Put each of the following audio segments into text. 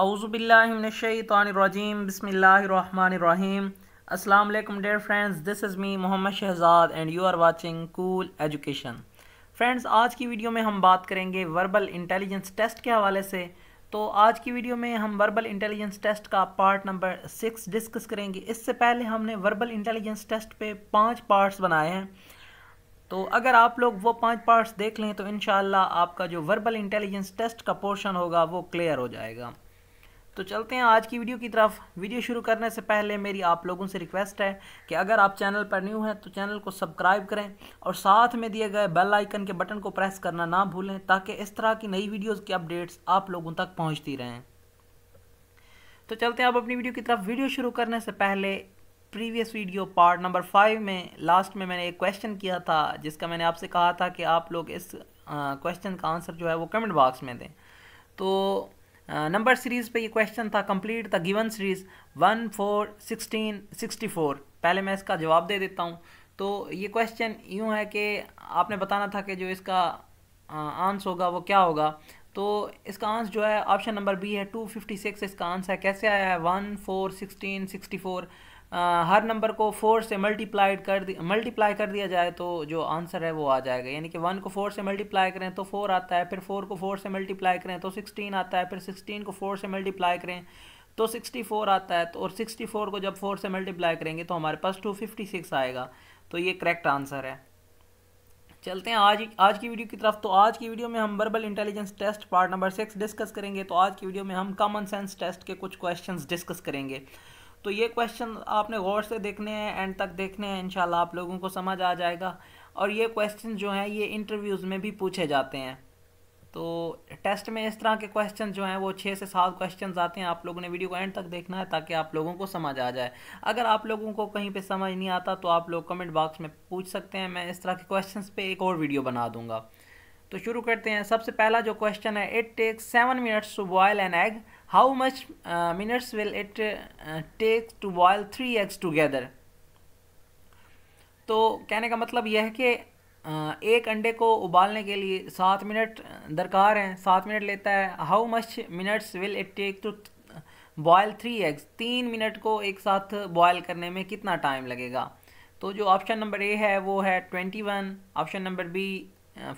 आउज़बिल्लिमिनशानरजीम बसमीम अस्सलाम dear friends this is me Mohammad Shahzad and you are watching Cool Education friends आज की वीडियो में हम बात करेंगे वर्बल इंटेलिजेंस टेस्ट के हवाले से तो आज की वीडियो में हम वर्बल इंटेलिजेंस टेस्ट का पार्ट नंबर सिक्स डिस्कस करेंगे इससे पहले हमने वर्बल इंटेलिजेंस टेस्ट पे पांच पार्ट्स बनाए हैं तो अगर आप लोग वो पांच पार्ट्स देख लें तो इन आपका जो वर्बल इंटेलिजेंस टेस्ट का पोर्शन होगा वो क्लियर हो जाएगा तो चलते हैं आज की वीडियो की तरफ वीडियो शुरू करने से पहले मेरी आप लोगों से रिक्वेस्ट है कि अगर आप चैनल पर न्यू हैं तो चैनल को सब्सक्राइब करें और साथ में दिए गए बेल आइकन के बटन को प्रेस करना ना भूलें ताकि इस तरह की नई वीडियोज़ की अपडेट्स आप लोगों तक पहुँचती रहें तो चलते हैं आप अपनी वीडियो की तरफ वीडियो शुरू करने से पहले previous video part number five में लास्ट में मैंने एक क्वेश्चन किया था जिसका मैंने आपसे कहा था कि आप लोग इस क्वेश्चन का आंसर जो है वो कमेंट बॉक्स में दें तो नंबर uh, सीरीज़ पे ये क्वेश्चन था complete the given series one four sixteen sixty four पहले मैं इसका जवाब दे देता हूँ तो ये क्वेश्चन यूँ है कि आपने बताना था कि जो इसका आंस uh, होगा वो क्या होगा तो इसका आंस जो है ऑप्शन नंबर बी है टू फिफ्टी सिक्स इसका आंस है कैसे आया है one four sixteen sixty four आ, हर नंबर को फोर से मल्टीप्लाइड कर दी मल्टीप्लाई कर दिया जाए तो जो आंसर है वो आ जाएगा यानी कि वन को फोर से मल्टीप्लाई करें तो फोर आता है फिर फोर को फोर से मल्टीप्लाई करें तो सिक्सटीन आता है फिर सिक्सटीन को फोर से मल्टीप्लाई करें तो सिक्सटी फोर आता है तो और सिक्सटी फोर को जब फोर से मल्टीप्लाई करेंगे तो हमारे पास टू फिफ्टी सिक्स आएगा तो ये करेक्ट आंसर है चलते हैं आज आज की वीडियो की तरफ तो आज की वीडियो में हम verbal intelligence test part number six discuss करेंगे तो आज की वीडियो में हम कॉमन सेंस टेस्ट के कुछ क्वेश्चंस डिस्कस करेंगे तो ये क्वेश्चन आपने गौर से देखने हैं एंड तक देखने हैं इनशाला आप लोगों को समझ आ जाएगा और ये क्वेश्चन जो हैं ये इंटरव्यूज़ में भी पूछे जाते हैं तो टेस्ट में इस तरह के क्वेश्चन जो हैं वो छः से सात क्वेश्चन आते हैं आप लोगों ने वीडियो को एंड तक देखना है ताकि आप लोगों को समझ आ जाए अगर आप लोगों को कहीं पे समझ नहीं आता तो आप लोग कमेंट बॉक्स में पूछ सकते हैं मैं इस तरह के क्वेश्चन पे एक और वीडियो बना दूँगा तो शुरू करते हैं सबसे पहला जो क्वेश्चन है it takes seven minutes to boil an egg how much uh, minutes will it uh, take to boil three eggs together तो कहने का मतलब यह है कि uh, एक अंडे को उबालने के लिए सात मिनट uh, दरकार हैं सात मिनट लेता है how much minutes will it take to boil three eggs तीन मिनट को एक साथ बॉयल करने में कितना टाइम लगेगा तो जो ऑप्शन नंबर ए है वो है twenty one option number B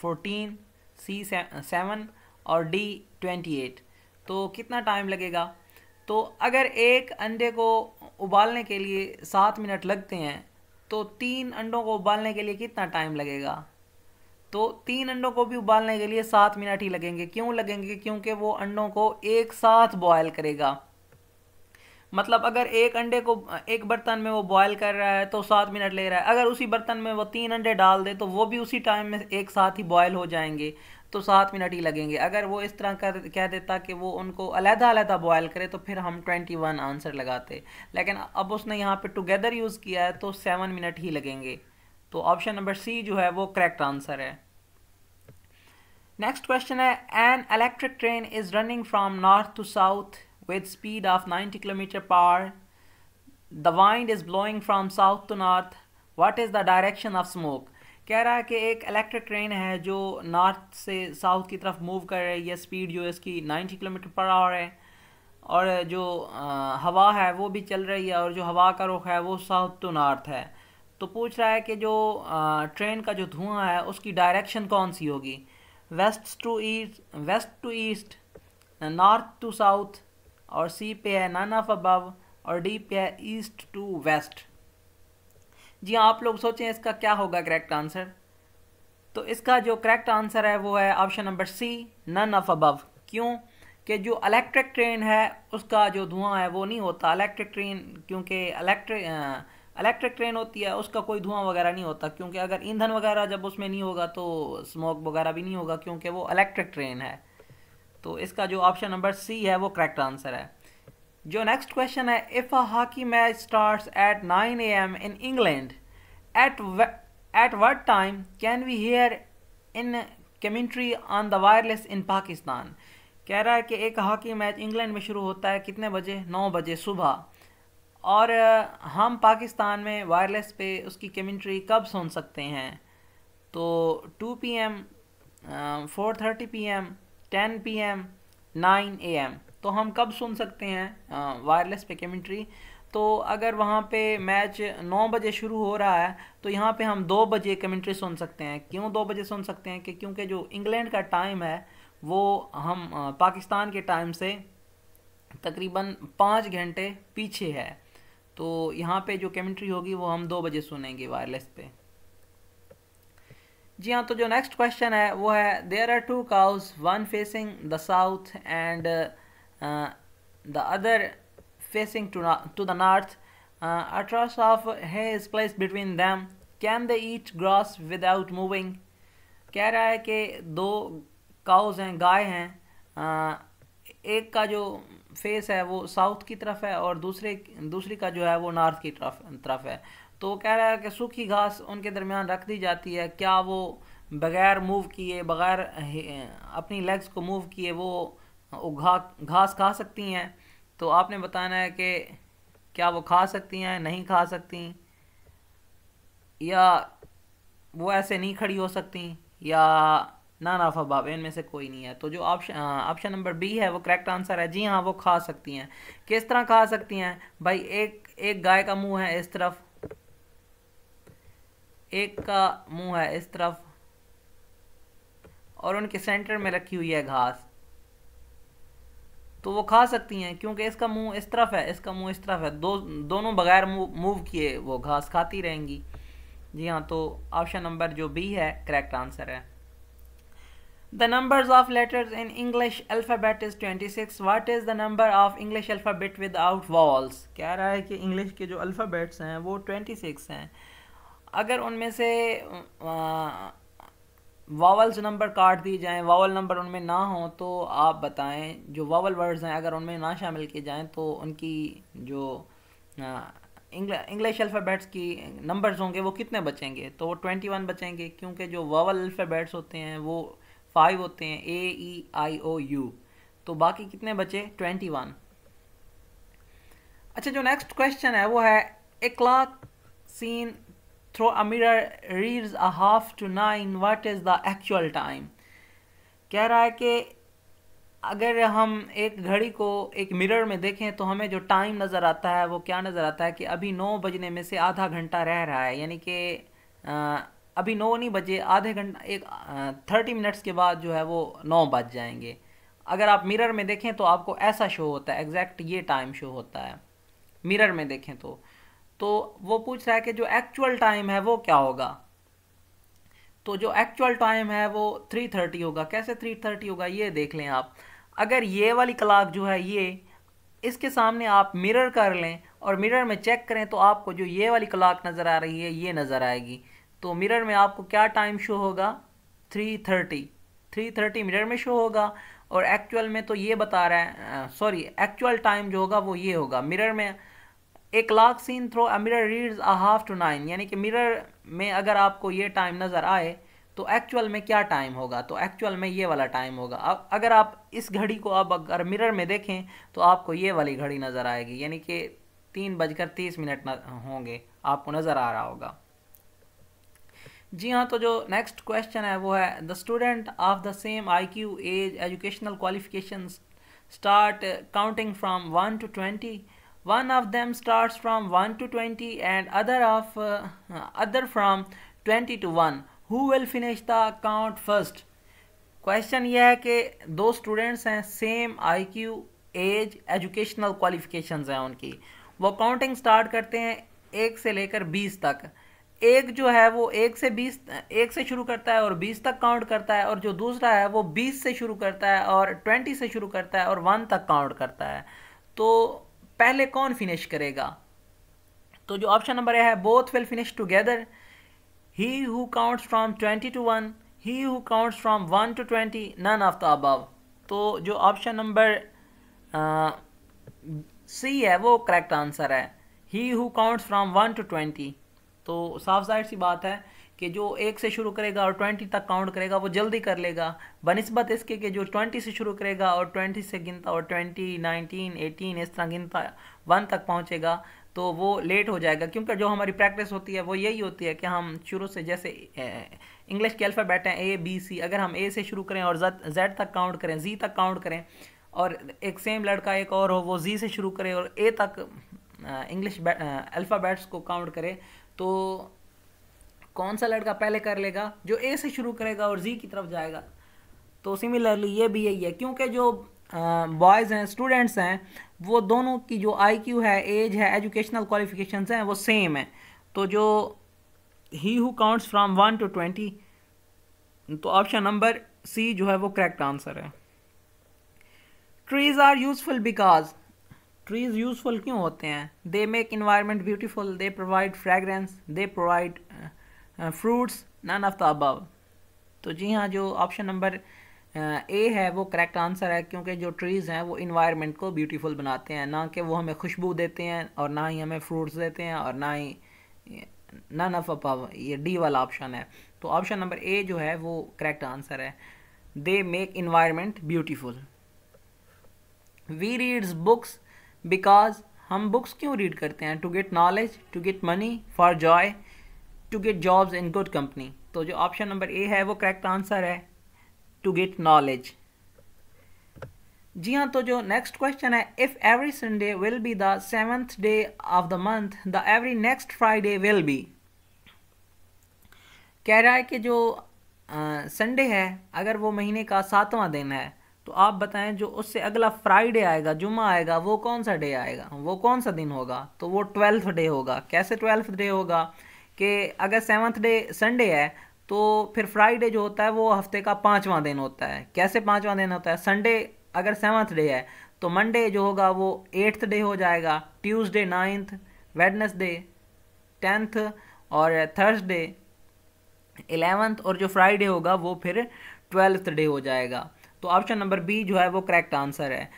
fourteen C seven और डी ट्वेंटी एट तो कितना टाइम लगेगा तो अगर एक अंडे को उबालने के लिए सात मिनट लगते हैं तो तीन अंडों को उबालने के लिए कितना टाइम लगेगा तो तीन अंडों को भी उबालने के लिए सात मिनट ही लगेंगे क्यों लगेंगे क्योंकि वो अंडों को एक साथ बॉयल करेगा मतलब अगर एक अंडे को एक बर्तन में वो बॉयल कर रहा है तो सात मिनट ले रहा है अगर उसी बर्तन में वो तीन अंडे डाल दे तो वो भी उसी टाइम में एक साथ ही बॉयल हो जाएंगे तो सात मिनट ही लगेंगे अगर वो इस तरह कर कह देता कि वो उनको अलहदा अलहदा बॉयल करे तो फिर हम ट्वेंटी वन आंसर लगाते लेकिन अब उसने यहाँ पे टुगेदर यूज़ किया है तो सेवन मिनट ही लगेंगे तो ऑप्शन नंबर सी जो है वो करेक्ट आंसर है नेक्स्ट क्वेश्चन है an electric train is running from north to south with speed of ninety kilometre per the wind is blowing from south to north what is the direction of smoke कह रहा है कि एक electric train है जो north से south की तरफ मूव कर रही है स्पीड जो है इसकी 90 किलोमीटर पर आवर है और जो आ, हवा है वो भी चल रही है और जो हवा का रुख है वो साउथ टू नॉर्थ है तो पूछ रहा है कि जो आ, ट्रेन का जो धुआं है उसकी डायरेक्शन कौन सी होगी west to east west to east north to south और सी पे है नान ऑफ अबव और डी पे है ईस्ट टू वेस्ट जी हाँ आप लोग सोचें इसका क्या होगा करेक्ट आंसर तो इसका जो करेक्ट आंसर है वो है option number C none of above क्यों कि जो इलेक्ट्रिक ट्रेन है उसका जो धुआं है वो नहीं होता इलेक्ट्रिक ट्रेन क्योंकि इलेक्ट्रिक इलेक्ट्रिक ट्रेन होती है उसका कोई धुआं वगैरह नहीं होता क्योंकि अगर ईंधन वगैरह जब उसमें नहीं होगा तो स्मोक वगैरह भी नहीं होगा क्योंकि वो इलेक्ट्रिक ट्रेन है तो इसका जो ऑप्शन नंबर सी है वो करेक्ट आंसर है जो नेक्स्ट क्वेश्चन है if a hockey match starts at 9 A M in England at at what time can we hear in commentary on the wireless in Pakistan कह रहा है कि एक हॉकी मैच इंग्लैंड में शुरू होता है कितने बजे नौ बजे सुबह और हम पाकिस्तान में वायरलेस पे उसकी कमेंट्री कब सुन सकते हैं तो 2 P M four thirty P M ten P M nine A M तो हम कब सुन सकते हैं वायरलेस पे कमेंट्री तो अगर वहाँ पे मैच नौ बजे शुरू हो रहा है तो यहाँ पे हम दो बजे कमेंट्री सुन सकते हैं क्यों दो बजे सुन सकते हैं कि क्योंकि जो इंग्लैंड का टाइम है वो हम पाकिस्तान के टाइम से तकरीबन पाँच घंटे पीछे है तो यहाँ पे जो कमेंट्री होगी वो हम दो बजे सुनेंगे वायरलेस पे जी हाँ तो जो नेक्स्ट क्वेश्चन है वो है there are two cows one facing the south and Uh, the other facing to, to the north, uh, a truss of hay is placed between them. Can they eat grass without moving? कह रहा है कि दो cause हैं गाय हैं uh, एक का जो फेस है वो साउथ की तरफ है और दूसरे दूसरी का जो है वो नॉर्थ की तरफ तरफ है तो कह रहा है कि सूखी घास उनके दरमियान रख दी जाती है क्या वो बग़ैर मूव किए बग़ैर uh, अपनी लेग्स को मूव किए वो हाँ, वो घा घास खा सकती हैं तो आपने बताना है कि क्या वो खा सकती हैं नहीं खा सकती या वो ऐसे नहीं खड़ी हो सकती या ना नाफा बाब इनमें से कोई नहीं है तो जो ऑप्शन हाँ, ऑप्शन नंबर बी है वो करेक्ट आंसर है जी हाँ वो खा सकती हैं किस तरह खा सकती हैं भाई एक एक गाय का मुंह है इस तरफ एक का मुंह है इस तरफ और उनके सेंटर में रखी हुई है घास तो वो खा सकती हैं क्योंकि इसका मुंह इस तरफ है इसका मुंह इस तरफ है दो दोनों बगैर मूव किए वो घास खाती रहेंगी जी हाँ तो ऑप्शन नंबर जो बी है करेक्ट आंसर है the number of letters in English alphabet is twenty six what is the number of English alphabet without vowels कह रहा है कि इंग्लिश के जो अल्फ़ाबेट्स हैं वो ट्वेंटी सिक्स हैं अगर उनमें से वावल्स नंबर काट दिए जाएँ वावल नंबर उनमें ना हो तो आप बताएं जो वावल वर्ड्स हैं अगर उनमें ना शामिल किए जाएँ तो उनकी जो इंग्लिश अल्फ़ाबेट्स की नंबर्स होंगे वो कितने बचेंगे तो वो ट्वेंटी वन बचेंगे क्योंकि जो वावल अल्फ़ाबेट्स होते हैं वो फाइव होते हैं ए ई आई ओ यू तो बाकी कितने बचे ट्वेंटी वन अच्छा जो नेक्स्ट क्वेश्चन है वो है a clock seen through a mirror reads a half to nine what is the actual time कह रहा है कि अगर हम एक घड़ी को एक मिरर में देखें तो हमें जो टाइम नज़र आता है वो क्या नज़र आता है कि अभी नौ बजने में से आधा घंटा रह रहा है यानी कि अभी नौ नहीं बजे आधे घंटा एक थर्टी मिनट्स के बाद जो है वो नौ बज जाएंगे अगर आप मिरर में देखें तो आपको ऐसा शो होता है एग्जैक्ट ये टाइम शो होता है मिरर में देखें तो तो वो पूछ रहा है कि जो एक्चुअल टाइम है वो क्या होगा तो जो एक्चुअल टाइम है वो थ्री थर्टी होगा कैसे थ्री थर्टी होगा ये देख लें आप अगर ये वाली क्लाक जो है ये इसके सामने आप मिरर कर लें और मिरर में चेक करें तो आपको जो ये वाली क्लाक नज़र आ रही है ये नज़र आएगी तो मिरर में आपको क्या टाइम शो होगा three thirty three thirty mirror में शो होगा और एक्चुअल में तो ये बता रहा है सॉरी एक्चुअल टाइम जो होगा वो ये होगा मिरर में a clock seen through a mirror reads a half to nine यानी कि मिरर में अगर आपको ये टाइम नज़र आए तो एक्चुअल में क्या टाइम होगा तो एक्चुअल में ये वाला टाइम होगा अब अगर आप इस घड़ी को अब अगर मिरर में देखें तो आपको ये वाली घड़ी नज़र आएगी यानी कि तीन बजकर तीस मिनट होंगे आपको नज़र आ रहा होगा जी हाँ तो जो नेक्स्ट क्वेश्चन है वो है the student of the same I Q age educational qualification start counting from one to twenty one of them starts from 1 to 20 and other of uh, other from 20 to 1 who will finish the count first question यह hai ke दो students hain same iq age educational qualifications hain unki wo counting start karte hain 1 se lekar 20 tak एक जो है वो एक से बीस एक से शुरू करता है और बीस तक काउंट करता है और जो दूसरा है वो बीस से शुरू करता है और ट्वेंटी से शुरू करता है और वन तक काउंट करता है तो पहले कौन फिनिश करेगा तो जो ऑप्शन नंबर ए है both will finish together he who counts from twenty to one he who counts from one to twenty none of the above तो जो ऑप्शन नंबर सी है वो करेक्ट आंसर है he who counts from one to twenty तो साफ जाहिर सी बात है कि जो एक से शुरू करेगा और ट्वेंटी तक काउंट करेगा वो जल्दी कर लेगा बनस्बत इसके कि जो ट्वेंटी से शुरू करेगा और ट्वेंटी से गिनता और ट्वेंटी नाइनटीन एटीन इस तरह गिनता वन तक पहुँचेगा तो वो लेट हो जाएगा क्योंकि जो हमारी प्रैक्टिस होती है वो यही होती है कि हम शुरू से जैसे इंग्लिश के अल्फ़ाबेट हैं ए बी सी अगर हम ए से शुरू करें और जेड तक काउंट करें जी तक काउंट करें और एक सेम लड़का एक और हो वो जी से शुरू करे और ए तक इंग्लिश अल्फ़ाबेट्स को काउंट करे तो कौन सा लड़का पहले कर लेगा जो ए से शुरू करेगा और जी की तरफ जाएगा तो सिमिलरली ये भी यही है क्योंकि जो बॉयज़ हैं स्टूडेंट्स हैं वो दोनों की जो क्यू है एज है एजुकेशनल क्वालिफिकेशन हैं वो सेम है तो जो he who counts from one to twenty तो ऑप्शन नंबर सी जो है वो करेक्ट आंसर है trees are useful because trees useful क्यों होते हैं they make environment beautiful they provide fragrance they provide fruits none of the above तो जी हाँ जो ऑप्शन नंबर ए है वो करेक्ट आंसर है क्योंकि जो ट्रीज़ हैं वो इन्वायरमेंट को ब्यूटीफुल बनाते हैं ना कि वो हमें खुशबू देते हैं और ना ही हमें फ्रूट्स देते हैं और ना ही नन ऑफ अबव ये डी वाला ऑप्शन है तो ऑप्शन नंबर ए जो है वो करेक्ट आंसर है they make environment beautiful we reads books because हम बुक्स क्यों रीड करते हैं to get knowledge to get money for joy to get jobs in good company तो जो ऑप्शन नंबर ए है वो करेक्ट आंसर है टू गेट नॉलेज जी हाँ तो जो नेक्स्ट क्वेश्चन है if every Sunday will be the seventh day of the month the every next Friday will be कह रहा है कि जो संडे uh, है अगर वो महीने का सातवां दिन है तो आप बताएं जो उससे अगला फ्राइडे आएगा जुम्मा आएगा वो कौन सा डे आएगा वो कौन सा दिन होगा तो वो ट्वेल्थ डे होगा कैसे ट्वेल्थ डे होगा कि अगर सेवन्थ डे संडे है तो फिर फ्राइडे जो होता है वो हफ्ते का पाँचवा दिन होता है कैसे पाँचवा दिन होता है संडे अगर सेवन्थ डे है तो मंडे जो होगा वो एट्थ डे हो जाएगा ट्यूसडे नाइन्थ वेडनेसडे टेंथ और थर्सडे एलेवंथ और जो फ्राइडे होगा वो फिर ट्वेल्थ डे हो जाएगा तो ऑप्शन नंबर बी जो है वो करेक्ट आंसर है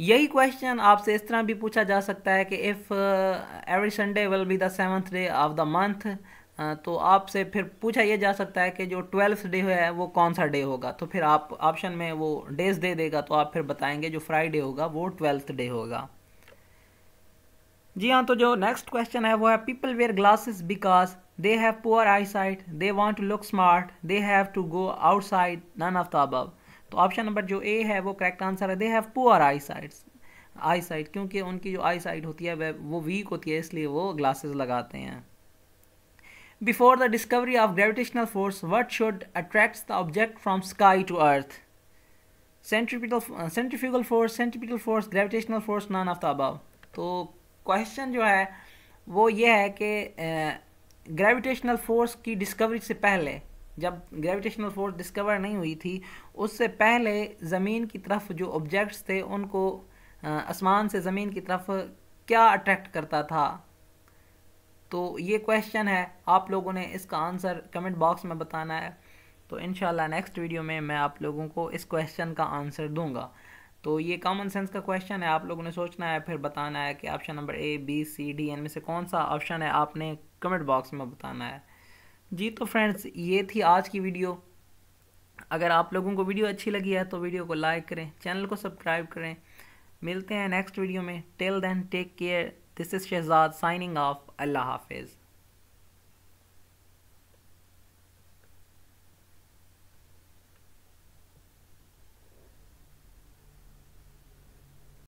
यही क्वेश्चन आपसे इस तरह भी पूछा जा सकता है कि if every Sunday will be the seventh day of the month तो आपसे फिर पूछा यह जा सकता है कि जो ट्वेल्थ डे है वो कौन सा डे होगा तो फिर आप ऑप्शन में वो डेज दे देगा तो आप फिर बताएंगे जो फ्राइडे होगा वो ट्वेल्थ डे होगा जी हाँ तो जो नेक्स्ट क्वेश्चन है वो है people wear glasses because they have poor eye sight they want to look smart they have to go outside none of the above तो ऑप्शन नंबर जो ए है वो करेक्ट आंसर है they have poor eye sides eye side क्योंकि उनकी जो आई side होती है वो वीक होती है इसलिए वो ग्लासेस लगाते हैं before the discovery of gravitational force what should attracts the object from sky to earth centripetal centrifugal force centripetal force gravitational force none of the above तो क्वेश्चन जो है वो ये है कि ग्रेविटेशनल uh, फोर्स की डिस्कवरी से पहले जब ग्रेविटेशनल फोर्स डिस्कवर नहीं हुई थी उससे पहले ज़मीन की तरफ जो ऑब्जेक्ट्स थे उनको आसमान से ज़मीन की तरफ क्या अट्रैक्ट करता था तो ये क्वेश्चन है आप लोगों ने इसका आंसर कमेंट बॉक्स में बताना है तो इन नेक्स्ट वीडियो में मैं आप लोगों को इस क्वेश्चन का आंसर दूंगा तो ये कॉमन सेंस का क्वेश्चन है आप लोगों ने सोचना है फिर बताना है कि option number A B C D एन में से कौन सा ऑप्शन है आपने कमेंट बॉक्स में बताना है जी तो फ्रेंड्स ये थी आज की वीडियो अगर आप लोगों को वीडियो अच्छी लगी है तो वीडियो को लाइक करें चैनल को सब्सक्राइब करें मिलते हैं नेक्स्ट वीडियो में till then take care this is Shahzad signing off अल्लाह हाफिज़